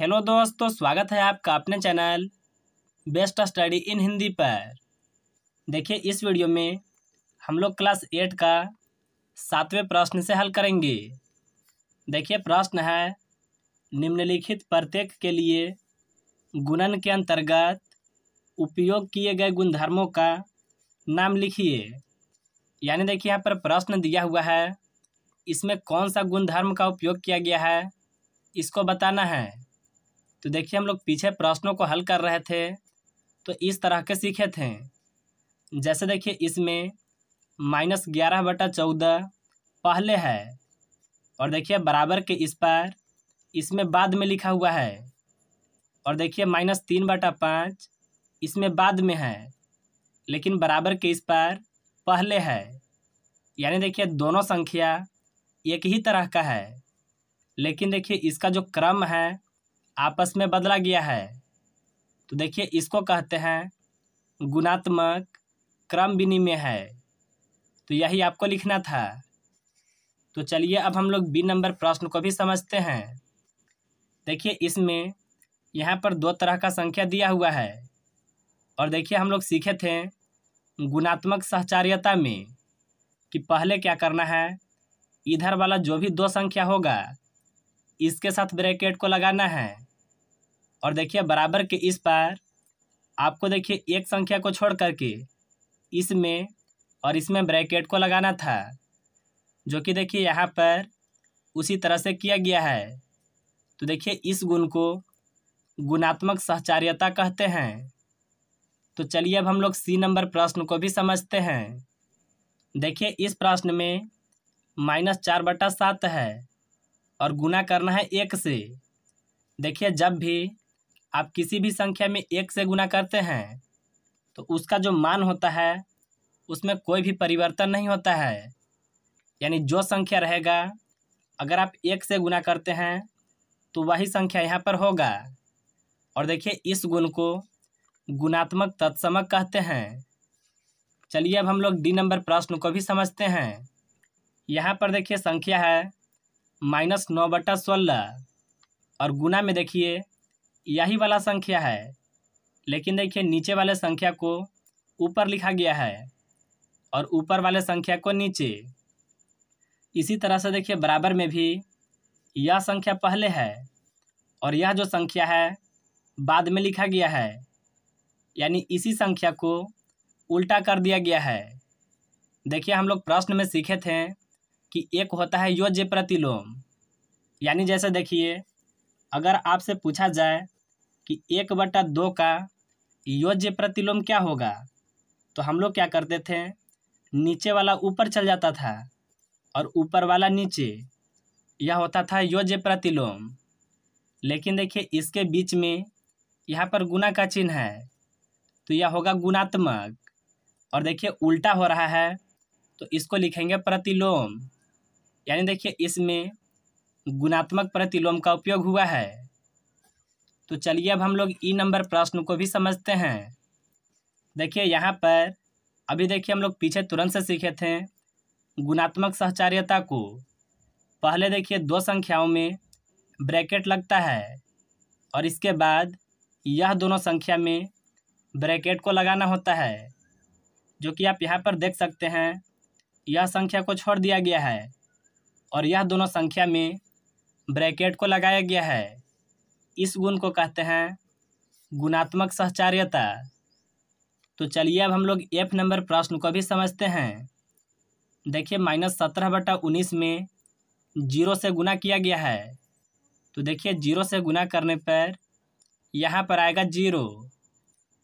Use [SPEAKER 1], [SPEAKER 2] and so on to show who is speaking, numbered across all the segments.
[SPEAKER 1] hello दोस्तों स्वागत है आपका अपने channel best study in Hindi पर देखिए इस वीडियो में हम लोग क्लास एट का सातवें प्रश्न से हल करेंगे देखिए प्रश्न है निम्नलिखित प्रत्येक के लिए गुणन के अंतर्गत उपयोग किए गए गुणधर्मों का नाम लिखिए यानी देखिए यहाँ पर प्रश्न दिया हुआ है इसमें कौन सा गुणधर्म का उपयोग किया गया है इसको बताना है तो देखिए हम लोग पीछे प्रश्नों को हल कर रहे थे तो इस तरह के सीखे थे जैसे देखिए इसमें माइनस ग्यारह बटा चौदह पहले है और देखिए बराबर के इस पर इसमें बाद में लिखा हुआ है और देखिए माइनस तीन बटा पाँच इसमें बाद में है लेकिन बराबर के इस पर पहले है यानी देखिए दोनों संख्या एक ही तरह का है लेकिन देखिए इसका जो क्रम है आपस में बदला गया है तो देखिए इसको कहते हैं गुणात्मक क्रम विनिमय है तो यही आपको लिखना था तो चलिए अब हम लोग बी नंबर प्रश्न को भी समझते हैं देखिए इसमें यहाँ पर दो तरह का संख्या दिया हुआ है और देखिए हम लोग सीखे थे गुणात्मक सहचार्यता में कि पहले क्या करना है इधर वाला जो भी दो संख्या होगा इसके साथ ब्रैकेट को लगाना है और देखिए बराबर के इस पार आपको देखिए एक संख्या को छोड़ करके इसमें और इसमें ब्रैकेट को लगाना था जो कि देखिए यहाँ पर उसी तरह से किया गया है तो देखिए इस गुण को गुणात्मक सहचार्यता कहते हैं तो चलिए अब हम लोग सी नंबर प्रश्न को भी समझते हैं देखिए इस प्रश्न में माइनस चार बटा सात है और गुना करना है एक से देखिए जब भी आप किसी भी संख्या में एक से गुना करते हैं तो उसका जो मान होता है उसमें कोई भी परिवर्तन नहीं होता है यानी जो संख्या रहेगा अगर आप एक से गुना करते हैं तो वही संख्या यहाँ पर होगा और देखिए इस गुण को गुणात्मक तत्समक कहते हैं चलिए अब हम लोग डी नंबर प्रश्न को भी समझते हैं यहाँ पर देखिए संख्या है माइनस नौ बटा सोलह और गुना में देखिए यही वाला संख्या है लेकिन देखिए नीचे वाले संख्या को ऊपर लिखा गया है और ऊपर वाले संख्या को नीचे इसी तरह से देखिए बराबर में भी यह संख्या पहले है और यह जो संख्या है बाद में लिखा गया है यानी इसी संख्या को उल्टा कर दिया गया है देखिए हम लोग प्रश्न में सीखे थे कि एक होता है योज्य प्रतिलोम यानी जैसे देखिए अगर आपसे पूछा जाए कि एक बटा दो का योज्य प्रतिलोम क्या होगा तो हम लोग क्या करते थे नीचे वाला ऊपर चल जाता था और ऊपर वाला नीचे यह होता था योज्य प्रतिलोम लेकिन देखिए इसके बीच में यहाँ पर गुना का चिन्ह है तो यह होगा गुणात्मक और देखिए उल्टा हो रहा है तो इसको लिखेंगे प्रतिलोम यानी देखिए इसमें गुणात्मक प्रतिलोम का उपयोग हुआ है तो चलिए अब हम लोग ई नंबर प्रश्न को भी समझते हैं देखिए यहाँ पर अभी देखिए हम लोग पीछे तुरंत से सीखे थे गुणात्मक सहचार्यता को पहले देखिए दो संख्याओं में ब्रैकेट लगता है और इसके बाद यह दोनों संख्या में ब्रैकेट को लगाना होता है जो कि आप यहाँ पर देख सकते हैं यह संख्या को छोड़ दिया गया है और यह दोनों संख्या में ब्रैकेट को लगाया गया है इस गुण को कहते हैं गुणात्मक सहचार्यता तो चलिए अब हम लोग एफ नंबर प्रश्न को भी समझते हैं देखिए माइनस सत्रह बटा उन्नीस में जीरो से गुना किया गया है तो देखिए जीरो से गुना करने पर यहाँ पर आएगा जीरो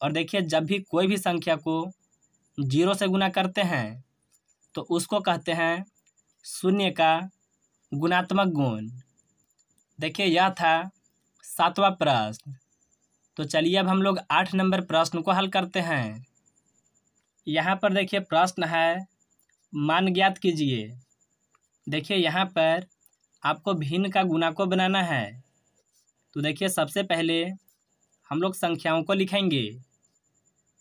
[SPEAKER 1] और देखिए जब भी कोई भी संख्या को जीरो से गुना करते हैं तो उसको कहते हैं शून्य का गुणात्मक गुण देखिए यह था सातवां प्रश्न तो चलिए अब हम लोग आठ नंबर प्रश्न को हल करते हैं यहाँ पर देखिए प्रश्न है मान ज्ञात कीजिए देखिए यहाँ पर आपको भिन्न का गुना को बनाना है तो देखिए सबसे पहले हम लोग संख्याओं को लिखेंगे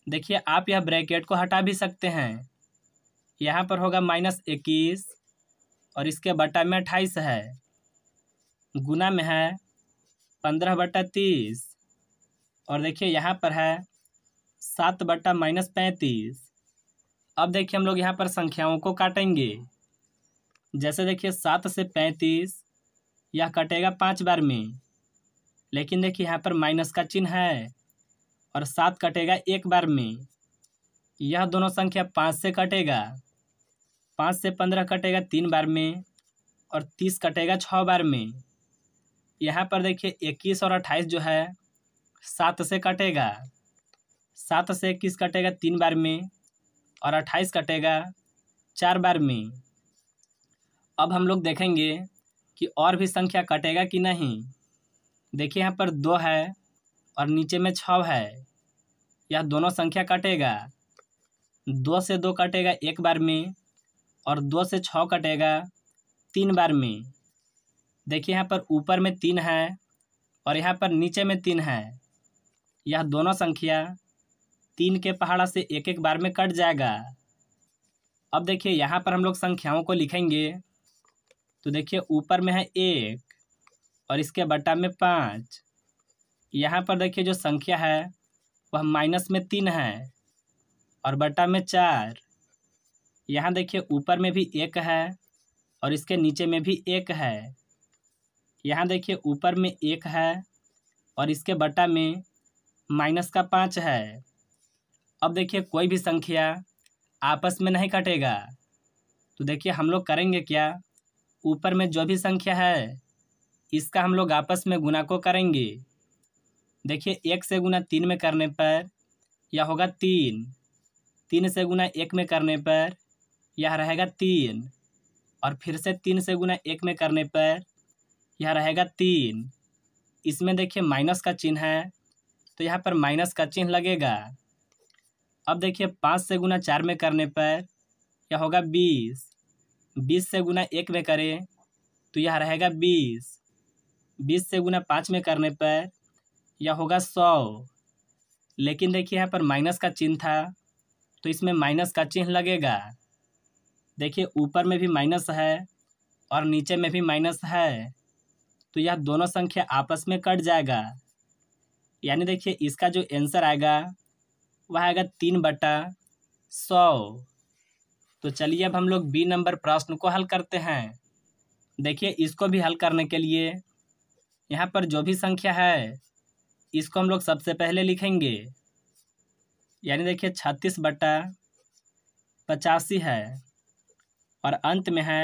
[SPEAKER 1] देखिए आप यह ब्रैकेट को हटा भी सकते हैं यहाँ पर होगा माइनस इक्कीस और इसके बटा में अट्ठाईस है गुना में है पंद्रह बटा तीस और देखिए यहाँ पर है सात बटा माइनस पैंतीस अब देखिए हम लोग यहाँ पर संख्याओं को काटेंगे जैसे देखिए सात से पैंतीस यह कटेगा पाँच बार में लेकिन देखिए यहाँ पर माइनस का चिन्ह है और सात कटेगा एक बार में यह दोनों संख्या पाँच से कटेगा पाँच से पंद्रह कटेगा तीन बार में और तीस कटेगा छः बार में यहाँ पर देखिए इक्कीस और अट्ठाईस जो है सात से कटेगा सात से इक्कीस कटेगा तीन बार में और अट्ठाईस कटेगा चार बार में अब हम लोग देखेंगे कि और भी संख्या कटेगा कि नहीं देखिए यहाँ पर दो है और नीचे में छ है यह दोनों संख्या कटेगा दो से दो कटेगा एक बार में और दो से छ कटेगा तीन बार में देखिए यहाँ पर ऊपर में तीन है और यहाँ पर नीचे में तीन है यह दोनों संख्या तीन के पहाड़ा से एक एक बार में कट जाएगा अब देखिए यहाँ पर हम लोग संख्याओं को लिखेंगे तो देखिए ऊपर में है एक और इसके बटा में पाँच यहाँ पर देखिए जो संख्या है वह माइनस में तीन है और बटा में चार यहाँ देखिए ऊपर में भी एक है और इसके नीचे में भी एक है यहाँ देखिए ऊपर में एक है और इसके बटा में माइनस का पाँच है अब देखिए कोई भी संख्या आपस में नहीं कटेगा तो देखिए हम लोग करेंगे क्या ऊपर में जो भी संख्या है इसका हम लोग आपस में गुना को करेंगे देखिए एक से गुना तीन में करने पर यह होगा तीन तीन से गुना एक में करने पर यह रहेगा तीन और फिर से तीन से गुना एक में करने पर यह रहेगा तीन इसमें देखिए माइनस का चिन्ह है तो यहाँ पर माइनस का चिन्ह लगेगा अब देखिए पाँच से गुना चार में करने पर यह होगा बीस बीस से गुना एक में करें तो यह रहेगा बीस बीस से गुना पाँच में करने पर यह होगा सौ लेकिन देखिए यहाँ पर माइनस का चिन्ह था तो इसमें माइनस का चिन्ह लगेगा देखिए ऊपर में भी माइनस है और नीचे में भी माइनस है तो यह दोनों संख्या आपस में कट जाएगा यानी देखिए इसका जो आंसर आएगा वह आएगा तीन बटा सौ तो चलिए अब हम लोग बी नंबर प्रश्न को हल करते हैं देखिए इसको भी हल करने के लिए यहाँ पर जो भी संख्या है इसको हम लोग सबसे पहले लिखेंगे यानी देखिए छत्तीस बटा पचासी है और अंत में है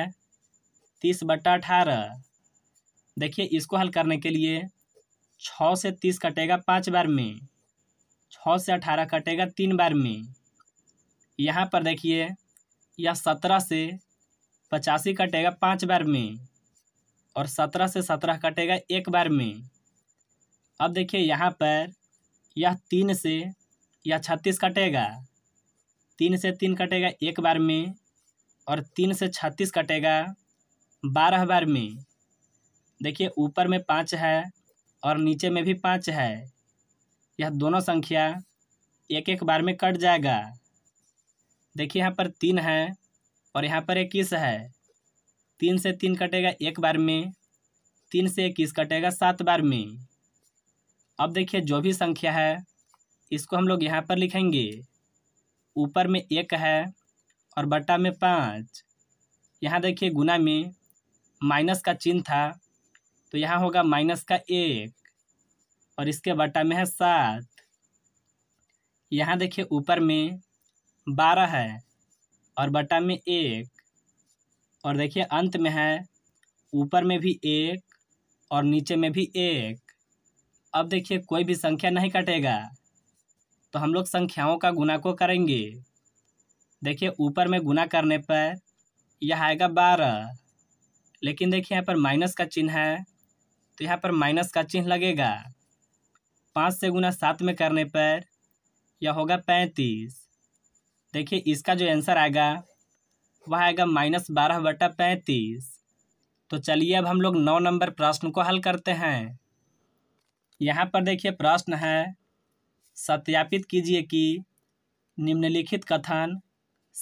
[SPEAKER 1] तीस बटा अठारह देखिए इसको हल करने के लिए छः से तीस कटेगा पाँच बार में छः से अठारह कटेगा तीन बार में यहाँ पर देखिए यह सत्रह से पचासी कटेगा पाँच बार में और सत्रह से सत्रह कटेगा एक बार में अब देखिए यहाँ पर यह तीन से यह छत्तीस कटेगा तीन से तीन कटेगा एक बार में और तीन से छत्तीस कटेगा बारह बार में देखिए ऊपर में पाँच है और नीचे में भी पाँच है यह दोनों संख्या एक एक बार में कट जाएगा देखिए यहाँ पर तीन है और यहाँ पर इक्कीस है तीन से तीन कटेगा एक बार में तीन से इक्कीस कटेगा सात बार में अब देखिए जो भी संख्या है इसको हम लोग यहाँ पर लिखेंगे ऊपर में एक है और बटा में पाँच यहाँ देखिए गुना में माइनस का चिन्ह था तो यहाँ होगा माइनस का एक और इसके बटा में है सात यहाँ देखिए ऊपर में बारह है और बटा में एक और देखिए अंत में है ऊपर में भी एक और नीचे में भी एक अब देखिए कोई भी संख्या नहीं कटेगा तो हम लोग संख्याओं का गुना को करेंगे देखिए ऊपर में गुना करने पर यह आएगा बारह लेकिन देखिए यहाँ पर माइनस का चिन्ह है तो यहाँ पर माइनस का चिन्ह लगेगा पाँच से गुना सात में करने पर यह होगा पैंतीस देखिए इसका जो आंसर आएगा वह आएगा माइनस बारह बटा पैंतीस तो चलिए अब हम लोग नौ नंबर प्रश्न को हल करते हैं यहाँ पर देखिए प्रश्न है सत्यापित कीजिए कि निम्नलिखित कथन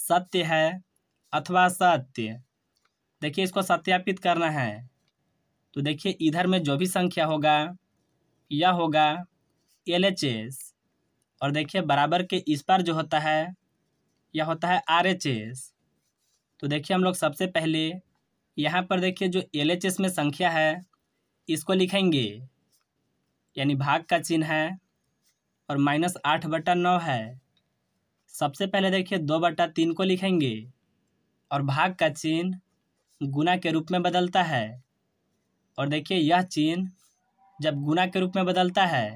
[SPEAKER 1] सत्य है अथवा सत्य देखिए इसको सत्यापित करना है तो देखिए इधर में जो भी संख्या होगा यह होगा एल एच एस और देखिए बराबर के इस पर जो होता है यह होता है आर एच एस तो देखिए हम लोग सबसे पहले यहाँ पर देखिए जो एल एच एस में संख्या है इसको लिखेंगे यानी भाग का चिन्ह है और माइनस आठ बटा नौ है सबसे पहले देखिए दो बटा तीन को लिखेंगे और भाग का चिन्ह गुना के रूप में बदलता है और देखिए यह चिन्ह जब गुना के रूप में बदलता है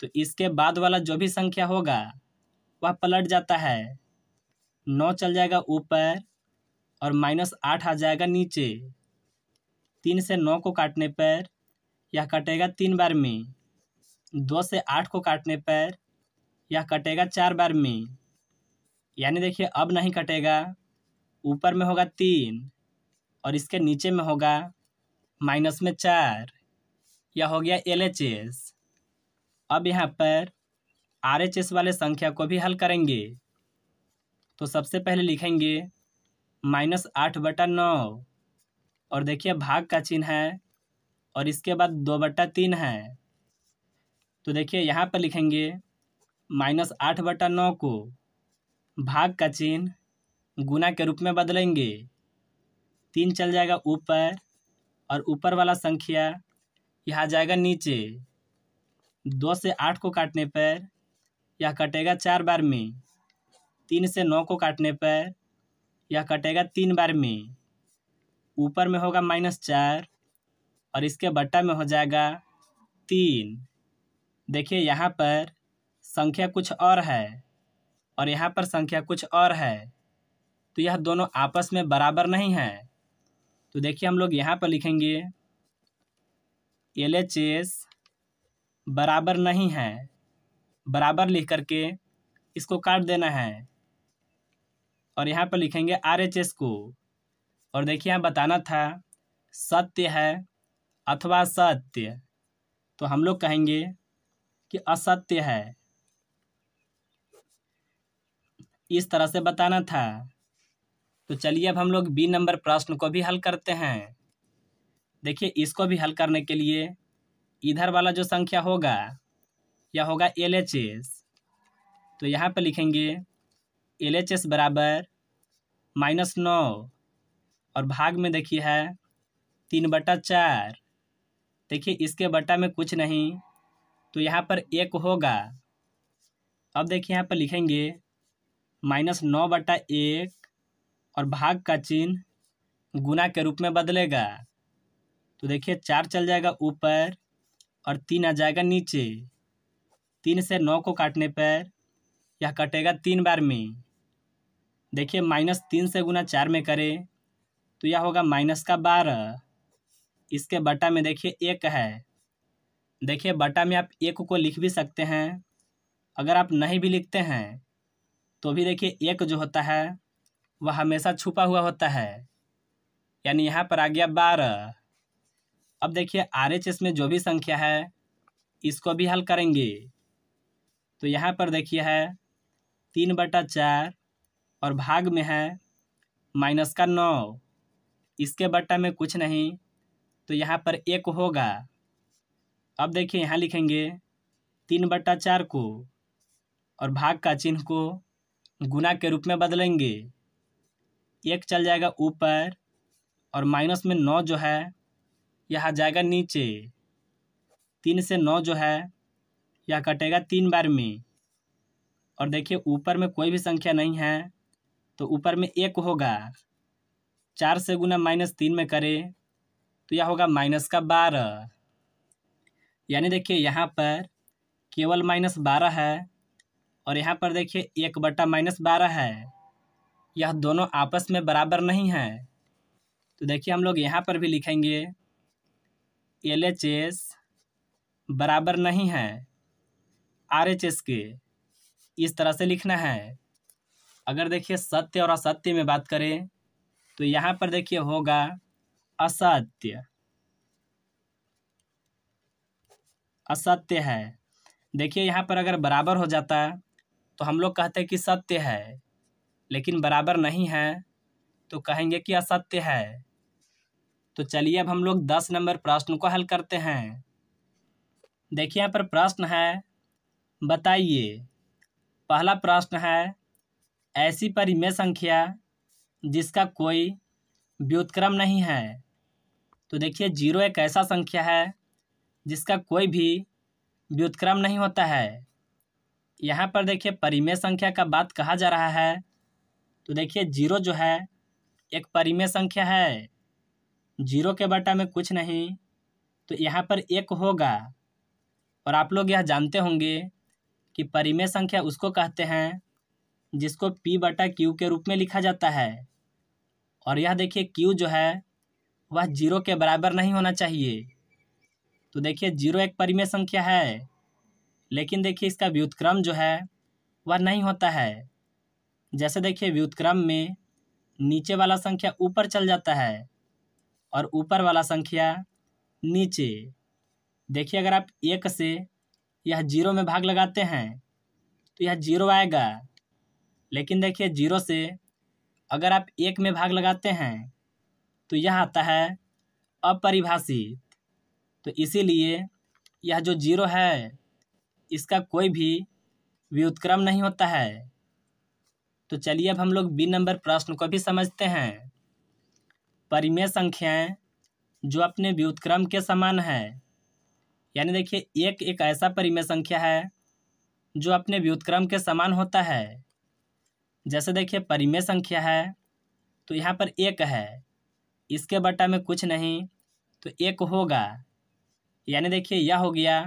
[SPEAKER 1] तो इसके बाद वाला जो भी संख्या होगा वह पलट जाता है नौ चल जाएगा ऊपर और माइनस आठ आ जाएगा नीचे तीन से नौ को काटने पर यह कटेगा तीन बार में दो से आठ को काटने पर यह कटेगा चार बार में यानी देखिए अब नहीं कटेगा ऊपर में होगा तीन और इसके नीचे में होगा माइनस में चार यह हो गया एल एच एस अब यहाँ पर आर एच एस वाले संख्या को भी हल करेंगे तो सबसे पहले लिखेंगे माइनस आठ बटा नौ और देखिए भाग का चिन्ह है और इसके बाद दो बटा तीन है तो देखिए यहाँ पर लिखेंगे माइनस आठ बटा नौ को भाग का चिन्ह गुना के रूप में बदलेंगे तीन चल जाएगा ऊपर और ऊपर वाला संख्या यह आ जाएगा नीचे दो से आठ को काटने पर यह कटेगा चार बार में तीन से नौ को काटने पर यह कटेगा तीन बार में ऊपर में होगा माइनस चार और इसके बट्टा में हो जाएगा तीन देखिए यहाँ पर संख्या कुछ और है और यहाँ पर संख्या कुछ और है तो यह दोनों आपस में बराबर नहीं है तो देखिए हम लोग यहाँ पर लिखेंगे एल एच एस बराबर नहीं है बराबर लिख करके इसको काट देना है और यहाँ पर लिखेंगे आर एच एस को और देखिए यहाँ बताना था सत्य है अथवा सत्य तो हम लोग कहेंगे कि असत्य है इस तरह से बताना था तो चलिए अब हम लोग बी नंबर प्रश्न को भी हल करते हैं देखिए इसको भी हल करने के लिए इधर वाला जो संख्या होगा यह होगा एल एच एस तो यहाँ पर लिखेंगे एल एच एस बराबर माइनस नौ और भाग में देखिए है तीन बटा चार देखिए इसके बटा में कुछ नहीं तो यहाँ पर एक होगा अब देखिए यहाँ पर लिखेंगे माइनस नौ बटा एक और भाग का चिन्ह गुना के रूप में बदलेगा तो देखिए चार चल जाएगा ऊपर और तीन आ जाएगा नीचे तीन से नौ को काटने पर यह कटेगा तीन बार में देखिए माइनस तीन से गुना चार में करें तो यह होगा माइनस का बारह इसके बटा में देखिए एक है देखिए बटा में आप एक को लिख भी सकते हैं अगर आप नहीं भी लिखते हैं तो भी देखिए एक जो होता है वह हमेशा छुपा हुआ होता है यानी यहाँ पर आ गया बारह अब देखिए आर एच एस में जो भी संख्या है इसको भी हल करेंगे तो यहाँ पर देखिए है तीन बटा चार और भाग में है माइनस का नौ इसके बट्टा में कुछ नहीं तो यहाँ पर एक होगा अब देखिए यहाँ लिखेंगे तीन बट्टा चार को और भाग का चिन्ह को गुना के रूप में बदलेंगे एक चल जाएगा ऊपर और माइनस में नौ जो है यह जाएगा नीचे तीन से नौ जो है यह कटेगा तीन बार में और देखिए ऊपर में कोई भी संख्या नहीं है तो ऊपर में एक होगा चार से गुना माइनस तीन में करें तो यह होगा माइनस का बारह यानी देखिए यहाँ पर केवल माइनस बारह है और यहाँ पर देखिए एक बट्टा माइनस बारह है यह दोनों आपस में बराबर नहीं हैं तो देखिए हम लोग यहाँ पर भी लिखेंगे एल एच एस बराबर नहीं है आर एच एस के इस तरह से लिखना है अगर देखिए सत्य और असत्य में बात करें तो यहाँ पर देखिए होगा असत्य असत्य है देखिए यहाँ पर अगर बराबर हो जाता तो हम लोग कहते हैं कि सत्य है लेकिन बराबर नहीं है तो कहेंगे कि असत्य है तो चलिए अब हम लोग दस नंबर प्रश्न को हल करते हैं देखिए यहाँ पर प्रश्न है बताइए पहला प्रश्न है ऐसी परिमेय संख्या जिसका कोई व्युतक्रम नहीं है तो देखिए जीरो एक ऐसा संख्या है जिसका कोई भी व्युतक्रम नहीं होता है यहाँ पर देखिए परिमेय संख्या का बात कहा जा रहा है तो देखिए जीरो जो है एक परिमेय संख्या है जीरो के बटा में कुछ नहीं तो यहाँ पर एक होगा और आप लोग यह जानते होंगे कि परिमेय संख्या उसको कहते हैं जिसको पी बटा क्यू के रूप में लिखा जाता है और यह देखिए क्यू जो है वह जीरो के बराबर नहीं होना चाहिए तो देखिए जीरो एक परिमेय संख्या है लेकिन देखिए इसका व्युतक्रम जो है वह नहीं होता है जैसे देखिए व्युतक्रम में नीचे वाला संख्या ऊपर चल जाता है और ऊपर वाला संख्या नीचे देखिए अगर आप एक से यह जीरो में भाग लगाते हैं तो यह जीरो आएगा लेकिन देखिए जीरो से अगर आप एक में भाग लगाते हैं तो यह आता है अपरिभाषित तो इसीलिए यह जो जीरो है इसका कोई भी व्युत्क्रम नहीं होता है तो चलिए अब हम लोग बी नंबर प्रश्न को भी समझते हैं परिमेय संख्याएं जो अपने व्युतक्रम के समान है यानी देखिए एक एक ऐसा परिमेय संख्या है जो अपने व्युतक्रम के समान होता है जैसे देखिए परिमेय संख्या है तो यहाँ पर एक है इसके बटा में कुछ नहीं तो एक होगा यानी देखिए यह हो गया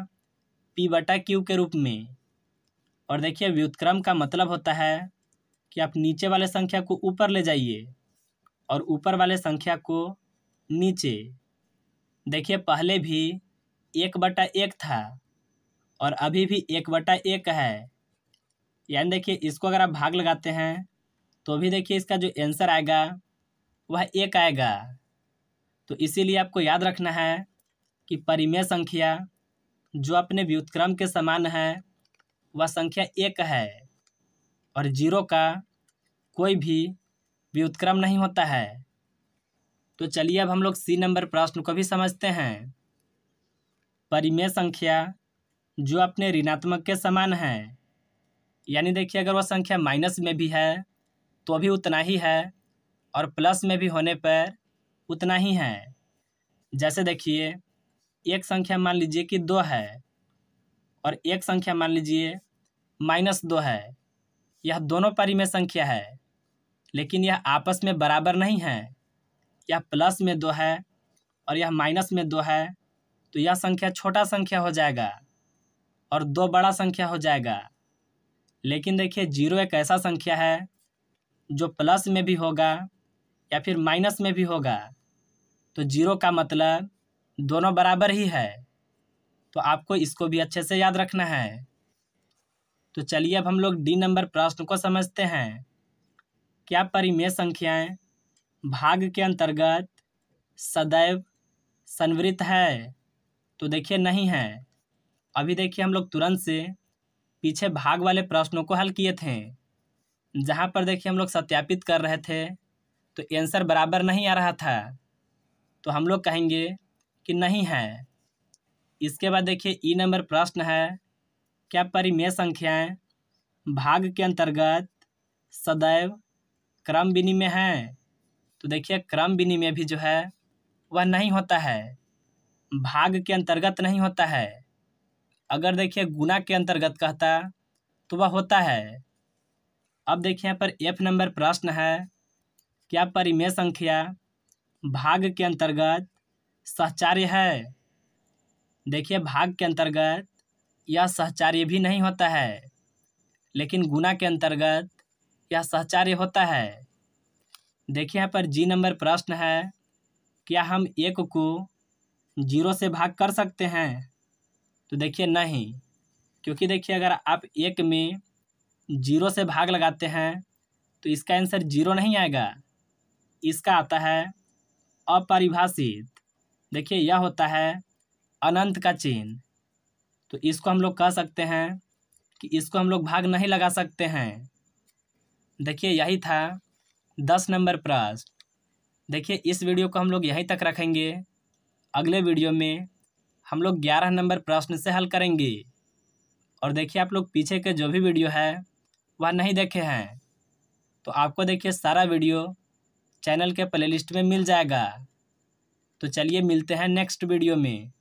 [SPEAKER 1] पी बटा क्यू के रूप में और देखिए व्युतक्रम का मतलब होता है कि आप नीचे वाले संख्या को ऊपर ले जाइए और ऊपर वाले संख्या को नीचे देखिए पहले भी एक बटा एक था और अभी भी एक बटा एक है यानी देखिए इसको अगर आप भाग लगाते हैं तो भी देखिए इसका जो आंसर आएगा वह एक आएगा तो इसीलिए आपको याद रखना है कि परिमेय संख्या जो अपने व्युतक्रम के समान है वह संख्या एक है और जीरो का कोई भी व्युत्क्रम नहीं होता है तो चलिए अब हम लोग सी नंबर प्रश्न को भी समझते हैं परिमेय संख्या जो अपने ऋणात्मक के समान है यानी देखिए अगर वह संख्या माइनस में भी है तो भी उतना ही है और प्लस में भी होने पर उतना ही है जैसे देखिए एक संख्या मान लीजिए कि दो है और एक संख्या मान लीजिए माइनस दो है यह दोनों परिमेय संख्या है लेकिन यह आपस में बराबर नहीं है यह प्लस में दो है और यह माइनस में दो है तो यह संख्या छोटा संख्या हो जाएगा और दो बड़ा संख्या हो जाएगा लेकिन देखिए जीरो एक ऐसा संख्या है जो प्लस में भी होगा या फिर माइनस में भी होगा तो जीरो का मतलब दोनों बराबर ही है तो आपको इसको भी अच्छे से याद रखना है तो चलिए अब हम लोग डी नंबर प्रश्न को समझते हैं क्या परिमेय संख्याएं भाग के अंतर्गत सदैव संवृत है तो देखिए नहीं है अभी देखिए हम लोग तुरंत से पीछे भाग वाले प्रश्नों को हल किए थे जहाँ पर देखिए हम लोग सत्यापित कर रहे थे तो आंसर बराबर नहीं आ रहा था तो हम लोग कहेंगे कि नहीं है इसके बाद देखिए ई नंबर प्रश्न है क्या परिमेय संख्याएँ भाग के अंतर्गत सदैव क्रम विनिमय हैं तो देखिए क्रम विनिमय भी जो है वह नहीं होता है भाग के अंतर्गत नहीं होता है अगर देखिए गुना के अंतर्गत कहता तो वह होता है अब देखिए यहाँ पर एफ नंबर प्रश्न है क्या परिमेय संख्या भाग के अंतर्गत सहचार्य है देखिए भाग के अंतर्गत यह सहचार्य भी नहीं होता है लेकिन गुना के अंतर्गत यह सहचार्य होता है देखिए यहाँ पर जी नंबर प्रश्न है क्या हम एक को जीरो से भाग कर सकते हैं तो देखिए नहीं क्योंकि देखिए अगर आप एक में जीरो से भाग लगाते हैं तो इसका आंसर जीरो नहीं आएगा इसका आता है अपरिभाषित देखिए यह होता है अनंत का चिन्ह तो इसको हम लोग कह सकते हैं कि इसको हम लोग भाग नहीं लगा सकते हैं देखिए यही था दस नंबर प्रश्न देखिए इस वीडियो को हम लोग यहीं तक रखेंगे अगले वीडियो में हम लोग ग्यारह नंबर प्रश्न से हल करेंगे और देखिए आप लोग पीछे के जो भी वीडियो है वह नहीं देखे हैं तो आपको देखिए सारा वीडियो चैनल के प्लेलिस्ट में मिल जाएगा तो चलिए मिलते हैं नेक्स्ट वीडियो में